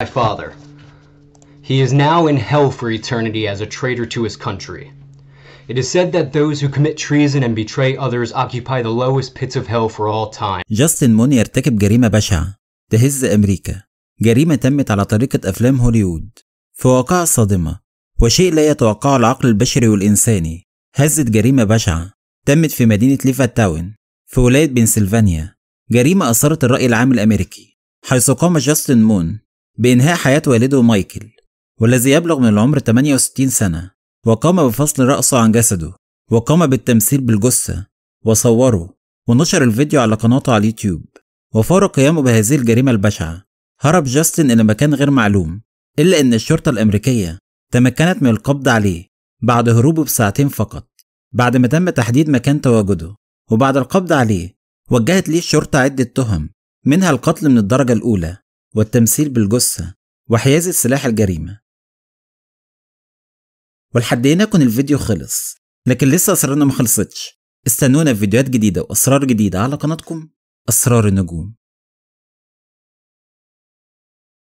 my father. He is now in hell for eternity as a traitor to his country. It is said that those who commit treason and betray others occupy the lowest pits of hell for all time. جاستن مون يرتكب جريمة بشعة تهز أمريكا جريمة تمت على طريقة أفلام هوليوود في واقعة صادمة وشيء لا يتوقعه العقل البشري والإنساني هزت جريمة بشعة تمت في مدينة ليفا تاون في ولاية بنسلفانيا جريمة أثرت الرأي العام الأمريكي حيث قام جاستن مون بإنهاء حياة والده مايكل والذي يبلغ من العمر 68 سنة وقام بفصل رأسه عن جسده وقام بالتمثيل بالجثة وصوره ونشر الفيديو على قناته على اليوتيوب وفور قيامه بهذه الجريمة البشعة هرب جاستن إلى مكان غير معلوم إلا أن الشرطة الأمريكية تمكنت من القبض عليه بعد هروبه بساعتين فقط بعد ما تم تحديد مكان تواجده وبعد القبض عليه وجهت ليه الشرطة عدة تهم منها القتل من الدرجة الأولى والتمثيل بالجثة وحيازة سلاح الجريمة ولحد هنا يكون الفيديو خلص لكن لسه أسرارنا مخلصتش استنونا في فيديوهات جديدة وأسرار جديدة على قناتكم أسرار النجوم